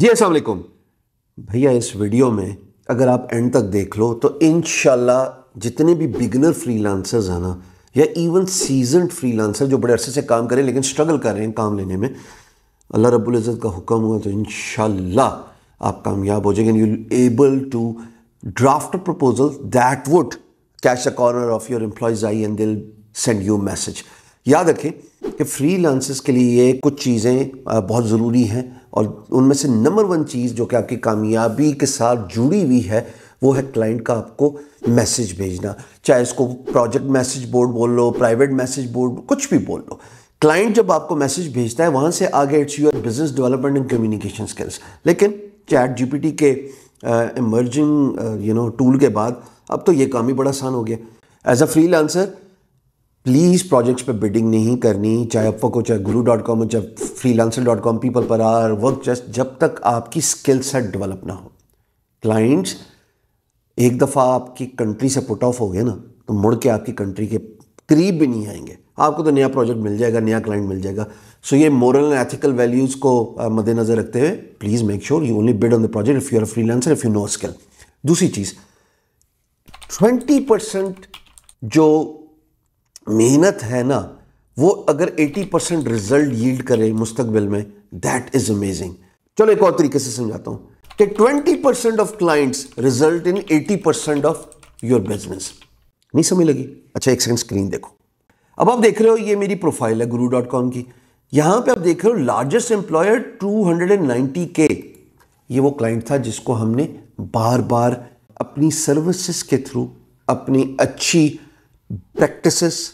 जी असल भैया इस वीडियो में अगर आप एंड तक देख लो तो इन जितने भी बिगनर फ्री लांसर्स हैं ना या इवन सीजन लांसर जो बड़े अरसे से काम करें लेकिन स्ट्रगल कर रहे हैं काम लेने में अल्लाह रब्बुल इज़्ज़त का हुक्म हुआ तो इन आप कामयाब हो जाएंगे you able to draft proposal that would cash a corner of your employees I and deal send you message याद रखें कि फ्री के लिए कुछ चीज़ें बहुत ज़रूरी हैं और उनमें से नंबर वन चीज़ जो कि आपकी कामयाबी के साथ जुड़ी हुई है वो है क्लाइंट का आपको मैसेज भेजना चाहे उसको प्रोजेक्ट मैसेज बोर्ड बोल लो प्राइवेट मैसेज बोर्ड कुछ भी बोल लो क्लाइंट जब आपको मैसेज भेजता है वहाँ से आगे it's your business development and communication skills लेकिन चैट जीपीटी के इमर्जिंग यू नो टूल के बाद अब तो ये काम ही बड़ा आसान हो गया as a free please projects पे बिडिंग नहीं करनी चाहे अपवक हो चाहे गुरु डॉट कॉम हो चाहे Freelancer dot com PeoplePerHour work just जब तक आपकी स्किल सेट डेवलप ना हो क्लाइंट्स एक दफ़ा आपकी कंट्री से पुट ऑफ हो गए ना तो मुड़ के आपकी कंट्री के करीब भी नहीं आएंगे आपको तो नया प्रोजेक्ट मिल जाएगा नया क्लाइंट मिल जाएगा सो so ये मॉरल एंड एथिकल वैल्यूज़ को मद्देनज़र रखते हुए please make sure you only bid on the project if you are freelancer if you know skill दूसरी चीज़ ट्वेंटी परसेंट जो मेहनत है ना वो अगर 80 परसेंट रिजल्ट यील्ड करे मुस्तकबिल में दैट इज अमेजिंग चलो एक और तरीके से समझाता हूं कि 20 percent of clients result in 80 percent of your business नहीं समझ लगी अच्छा एक सेकंड स्क्रीन देखो अब आप देख रहे हो ये मेरी प्रोफाइल है गुरु डॉट कॉम की यहां पे आप देख रहे हो लार्जेस्ट एम्प्लॉयर टू के ये वो क्लाइंट था जिसको हमने बार बार अपनी सर्विसेज के थ्रू अपनी अच्छी प्रैक्टिसेस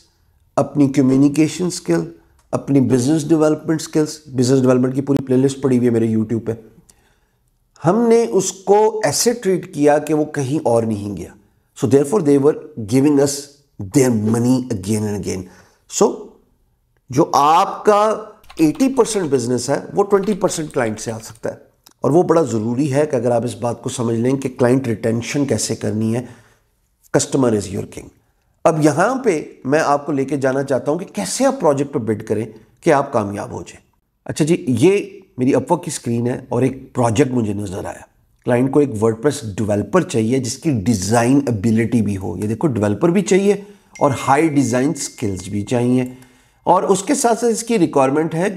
अपनी कम्युनिकेशन स्किल अपनी business development skills business development की पूरी प्लेलिस्ट पड़ी हुई है मेरे यूट्यूब पे हमने उसको ऐसे ट्रीट किया कि वो कहीं और नहीं गया so therefore they're giving us their money again and again so जो आपका 80 परसेंट बिजनेस है वो 20 परसेंट क्लाइंट से आ सकता है और वो बड़ा ज़रूरी है कि अगर आप इस बात को समझ लें कि क्लाइंट रिटेंशन कैसे करनी है कस्टमर इज़ योर किंग अब यहाँ पे मैं आपको लेके जाना चाहता हूँ कि कैसे आप प्रोजेक्ट पर बिड करें कि आप कामयाब हो जाए अच्छा जी ये मेरी अपवक की स्क्रीन है और एक प्रोजेक्ट मुझे नज़र आया क्लाइंट को एक वर्ड प्रेस डिवेल्पर चाहिए जिसकी डिज़ाइन एबिलिटी भी हो ये देखो डिवेल्पर भी चाहिए और हाई डिज़ाइन स्किल्स भी चाहिए और उसके साथ साथ इसकी रिक्वायरमेंट है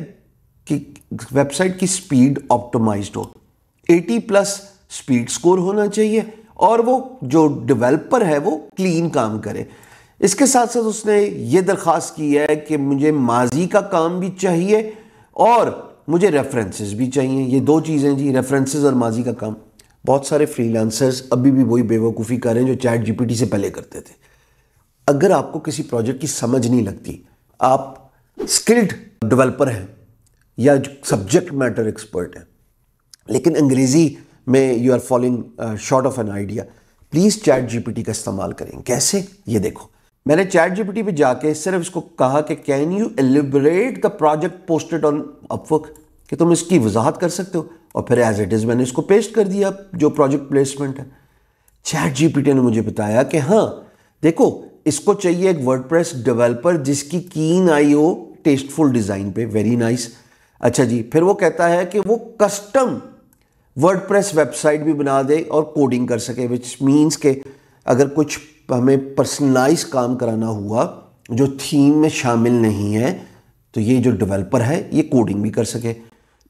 कि वेबसाइट की स्पीड ऑप्टोमाइज हो 80 प्लस स्पीड स्कोर होना चाहिए और वो जो डिवेल्पर है वो क्लीन काम करे इसके साथ साथ उसने ये दरख्वास्त की है कि मुझे माजी का काम भी चाहिए और मुझे रेफरेंसेस भी चाहिए ये दो चीज़ें जी रेफरेंसेस और माजी का काम बहुत सारे फ्रीलांसर्स अभी भी वही बेवकूफ़ी कर रहे हैं जो चैट जीपीटी से पहले करते थे अगर आपको किसी प्रोजेक्ट की समझ नहीं लगती आप स्किल्ड डेवलपर हैं या सब्जेक्ट मैटर एक्सपर्ट हैं लेकिन अंग्रेज़ी में you are following short of an idea please chat G का इस्तेमाल करें कैसे ये देखो मैंने चैट जीपीटी पे जाके सिर्फ इसको कहा कि can you elaborate the project posted on Upwork कि तुम इसकी वजाहत कर सकते हो और फिर एज इट इज़ मैंने इसको पेस्ट कर दिया जो प्रोजेक्ट प्लेसमेंट है चैट जीपीटी ने मुझे बताया कि हाँ देखो इसको चाहिए एक वर्डप्रेस डेवलपर जिसकी कीन आई हो टेस्टफुल डिज़ाइन पे वेरी नाइस अच्छा जी फिर वो कहता है कि वो कस्टम वर्डप्रेस वेबसाइट भी बना दे और कोडिंग कर सके विच मीन्स के अगर कुछ हमें पर्सनलाइज काम कराना हुआ जो थीम में शामिल नहीं है तो ये जो डेवलपर है ये कोडिंग भी कर सके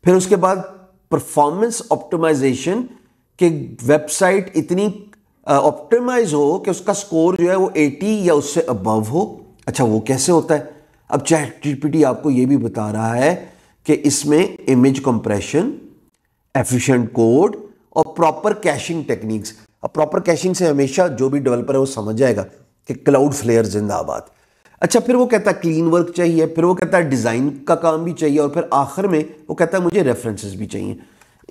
फिर उसके बाद परफॉर्मेंस ऑप्टिमाइजेशन कि वेबसाइट इतनी ऑप्टिमाइज हो कि उसका स्कोर जो है वो 80 या उससे अबव हो अच्छा वो कैसे होता है अब चैट जीपीटी आपको ये भी बता रहा है कि इसमें इमेज कंप्रेशन एफिशिएंट कोड और प्रॉपर कैशिंग टेक्निक्स अब प्रॉपर कैशिंग से हमेशा जो भी डेवलपर है वो समझ जाएगा कि क्लाउड फ्लेयर जिंदाबाद अच्छा फिर वो कहता है क्लीन वर्क चाहिए फिर वो कहता है डिज़ाइन का काम भी चाहिए और फिर आखिर में वो कहता है मुझे रेफरेंसेस भी चाहिए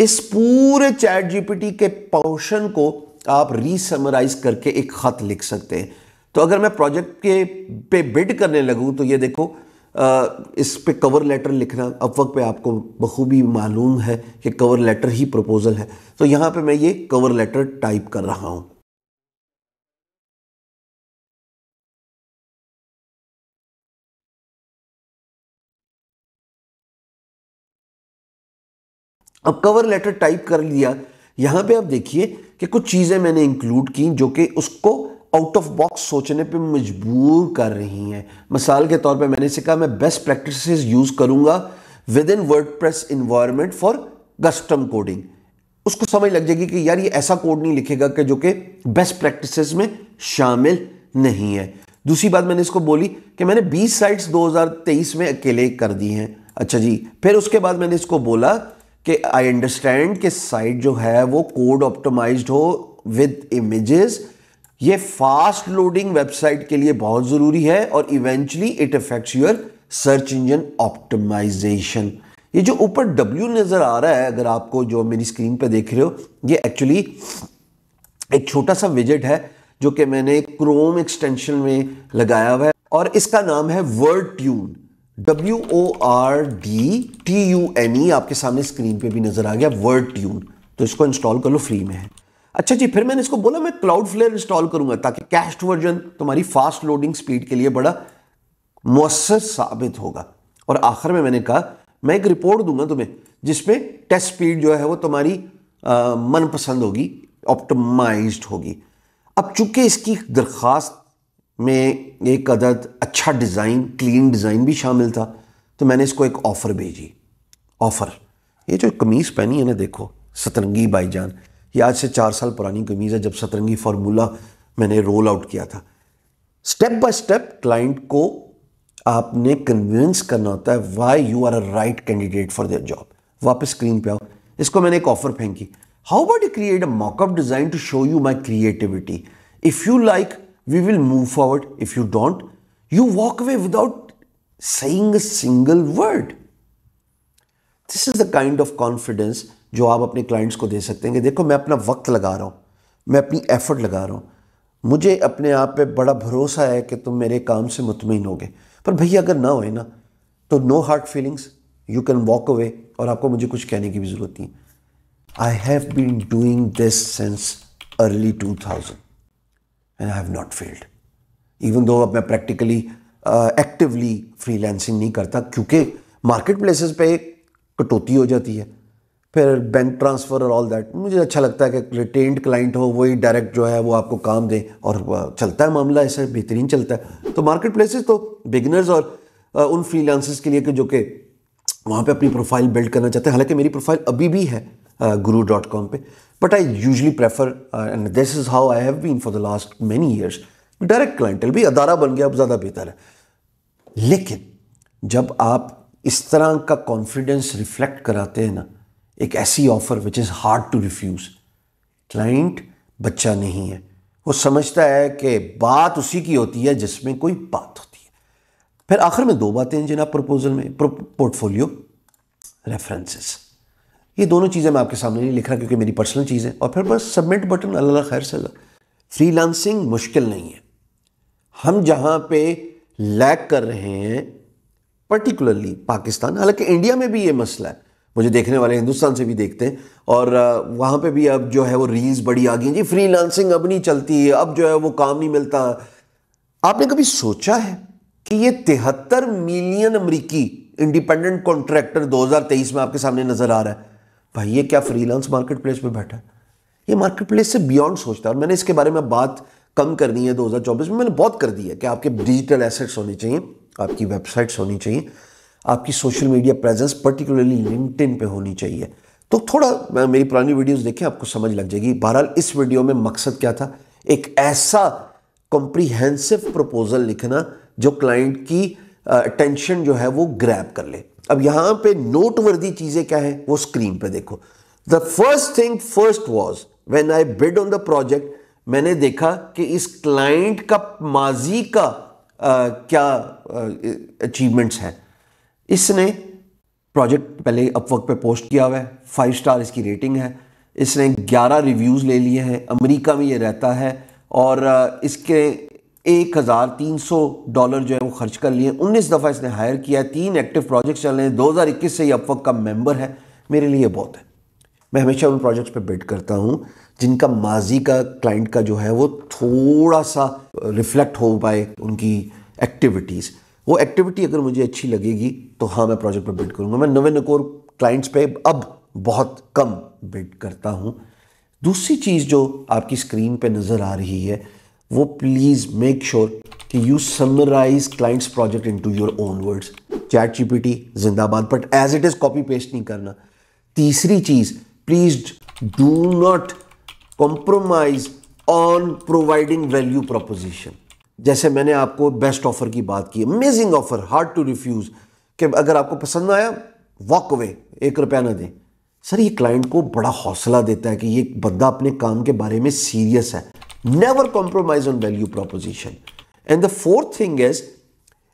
इस पूरे चैट जीपीटी के पोर्शन को आप रीसमराइज करके एक ख़त लिख सकते हैं तो अगर मैं प्रोजेक्ट के पे बिड करने लगूँ तो ये देखो इस पे कवर लेटर लिखना अब वक्त पे आपको बखूबी मालूम है कि कवर लेटर ही प्रपोज़ल है तो यहाँ पे मैं ये कवर लेटर टाइप कर रहा हूँ अब कवर लेटर टाइप कर लिया यहाँ पे आप देखिए कि कुछ चीज़ें मैंने इंक्लूड की जो कि उसको आउट ऑफ बॉक्स सोचने पे मजबूर कर रही हैं मिसाल के तौर पे मैंने इसे कहा मैं बेस्ट प्रैक्टिसेस यूज़ करूंगा within WordPress environment for custom coding उसको समझ लग जाएगी कि यार ये ऐसा कोड नहीं लिखेगा कि जो कि बेस्ट प्रैक्टिसेस में शामिल नहीं है दूसरी बात मैंने इसको बोली कि मैंने 20 साइट्स 2023 में अकेले कर दी हैं अच्छा जी फिर उसके बाद मैंने इसको बोला कि आई अंडरस्टैंड कि साइट जो है वो कोड ऑप्टोमाइज हो विद इमेजेस ये फास्ट लोडिंग वेबसाइट के लिए बहुत ज़रूरी है और eventually it affects your search engine optimization ये जो ऊपर W नज़र आ रहा है अगर आपको जो मेरी स्क्रीन पर देख रहे हो ये एक्चुअली एक छोटा सा विजेट है जो कि मैंने क्रोम एक्सटेंशन में लगाया हुआ है और इसका नाम है Wordtune W O R D T U N E आपके सामने स्क्रीन पे भी नज़र आ गया वर्ड ट्यून तो इसको इंस्टॉल कर लो फ्री में है अच्छा जी फिर मैंने इसको बोला मैं क्लाउड फ्लेयर इंस्टॉल करूंगा ताकि कैश्ड वर्जन तुम्हारी फास्ट लोडिंग स्पीड के लिए बड़ा मौसर साबित होगा और आखिर में मैंने कहा मैं एक रिपोर्ट दूंगा तुम्हें जिसमें टेस्ट स्पीड जो है वो तुम्हारी मनपसंद होगी ऑप्टमाइज्ड होगी अब चूंकि इसकी दरख्वास्त में एक अदद अच्छा डिज़ाइन क्लीन डिज़ाइन भी शामिल था तो मैंने इसको एक ऑफ़र भेजी ऑफ़र ये जो कमीज़ पहनी है ना देखो सतरंगी बाईजान ये आज से चार साल पुरानी कमीज़ है जब सतरंगी फार्मूला मैंने रोल आउट किया था स्टेप बाय स्टेप क्लाइंट को आपने कन्विंस करना होता है why you are a right candidate for their job वापस स्क्रीन पे आओ इसको मैंने एक ऑफर फेंकी how about you create a mockup design to show you my creativity if you like we will move forward if you don't you walk away without saying a single word. This is the kind of confidence जो आप अपने clients को दे सकते हैं कि देखो मैं अपना वक्त लगा रहा हूँ मैं अपनी एफ़र्ट लगा रहा हूँ मुझे अपने आप पे बड़ा भरोसा है कि तुम मेरे काम से मुतमिन होगे पर भैया अगर ना होए ना तो no hard feelings you can walk away और आपको मुझे कुछ कहने की भी ज़रूरत नहीं I have been doing this since early two thousand and I have not failed even though अब मैं प्रैक्टिकली एक्टिवली फ्रीलैंसिंग नहीं करता क्योंकि मार्केट प्लेसेस पर कटौती हो जाती है फिर बैंक ट्रांसफ़र और ऑल दैट मुझे अच्छा लगता है कि रिटेन्ड क्लाइंट हो वही डायरेक्ट जो है वो आपको काम दें और चलता है मामला ऐसे बेहतरीन चलता है तो मार्केट प्लेसेस तो बिगनर्स और उन फ्रीलांसर्स के लिए कि जो कि वहाँ पे अपनी प्रोफाइल बिल्ड करना चाहते हैं हालांकि मेरी प्रोफाइल अभी भी है गुरु डॉट कॉम पर but I usually prefer and this is how I have been for the last many years direct है भी अदारा बन गया अब ज़्यादा बेहतर है लेकिन जब आप इस तरह का कॉन्फिडेंस रिफ्लेक्ट कराते हैं ना एक ऐसी offer which is hard to refuse client बच्चा नहीं है वो समझता है कि बात उसी की होती है जिसमें कोई बात होती है फिर आखिर में दो बातें हैं जिना प्रपोजल में पोर्टफोलियो रेफरेंसेस ये दोनों चीज़ें मैं आपके सामने नहीं लिख रहा क्योंकि मेरी पर्सनल चीज़ है और फिर बस सबमिट बटन अल्लाह खैर से फ्री लांसिंग मुश्किल नहीं है हम जहाँ पे लैग कर रहे हैं पर्टिकुलरली पाकिस्तान हालांकि इंडिया में भी ये मसला है मुझे देखने वाले हिंदुस्तान से भी देखते हैं और वहाँ पे भी अब जो है वो रील्स बड़ी आ गई जी फ्री लांसिंग अब नहीं चलती है अब जो है वो काम नहीं मिलता आपने कभी सोचा है कि ये तिहत्तर मिलियन अमरीकी इंडिपेंडेंट कॉन्ट्रैक्टर 2023 में आपके सामने नज़र आ रहा है भाई ये क्या फ्रीलांस मार्केट प्लेस में बैठा है ये मार्केट प्लेस से बियॉन्ड सोचता है और मैंने इसके बारे में बात कम करनी है 2024 में मैंने बहुत कर दी है कि आपके डिजिटल एसेट्स होने चाहिए आपकी वेबसाइट्स होनी चाहिए आपकी social media presence particularly LinkedIn पे होनी चाहिए तो थोड़ा मेरी पुरानी वीडियोस देखें आपको समझ लग जाएगी बहरहाल इस वीडियो में मकसद क्या था एक ऐसा कॉम्प्रीहेंसिव प्रपोजल लिखना जो क्लाइंट की अटेंशन जो है वो ग्रैब कर ले अब यहाँ पे नोटवर्दी चीज़ें क्या है वो स्क्रीन पे देखो the first thing first was when I bid on the project मैंने देखा कि इस क्लाइंट का माजी का आ, क्या अचीवमेंट्स हैं इसने प्रोजेक्ट पहले अपवर्क पे पोस्ट किया हुआ है फाइव स्टार इसकी रेटिंग है इसने ग्यारह रिव्यूज़ ले लिए हैं अमेरिका में ये रहता है और इसके एक हज़ार तीन सौ डॉलर जो है वो खर्च कर लिए उन्नीस दफ़ा इसने हायर किया है तीन एक्टिव प्रोजेक्ट्स चल रहे हैं दो हज़ार इक्कीस से ये अपवर्क का मेम्बर है मेरे लिए बहुत है मैं हमेशा उन प्रोजेक्ट्स पर बेट करता हूँ जिनका माजी का क्लाइंट का जो है वो थोड़ा सा रिफ्लेक्ट हो पाए उनकी एक्टिविटीज़ वो एक्टिविटी अगर मुझे अच्छी लगेगी तो हाँ मैं प्रोजेक्ट पर बिल्ड करूँगा मैं नवे नकोर क्लाइंट्स पे अब बहुत कम बिल्ड करता हूँ दूसरी चीज़ जो आपकी स्क्रीन पे नज़र आ रही है वो प्लीज़ मेक श्योर कि you summarize clients project into your own words chat GPT जिंदाबाद but as it is copy paste नहीं करना तीसरी चीज़ please do not compromise on providing value proposition जैसे मैंने आपको बेस्ट ऑफ़र की बात की amazing offer hard to refuse कि अगर आपको पसंद आया वॉक अवे एक रुपया ना दें सर ये क्लाइंट को बड़ा हौसला देता है कि ये बंदा अपने काम के बारे में सीरियस है never compromise on value proposition and the fourth thing is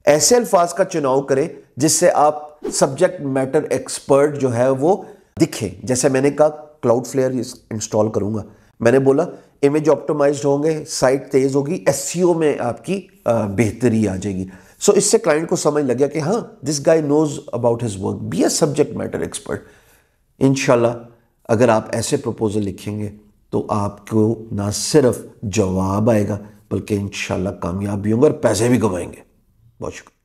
ऐसे अल्फाज का चुनाव करें जिससे आप सब्जेक्ट मैटर एक्सपर्ट जो है वो दिखे जैसे मैंने कहा क्लाउड फ्लेयर इंस्टॉल करूंगा मैंने बोला इमेज ऑप्टोमाइज होंगे साइट तेज़ होगी एस e में आपकी बेहतरी आ जाएगी सो so, इससे क्लाइंट को समझ लग गया कि हाँ this guy knows about his work be a subject matter expert in अगर आप ऐसे प्रपोजल लिखेंगे तो आपको ना सिर्फ जवाब आएगा बल्कि इन कामयाब भी होंगे और पैसे भी कमाएंगे बहुत शुक्रिया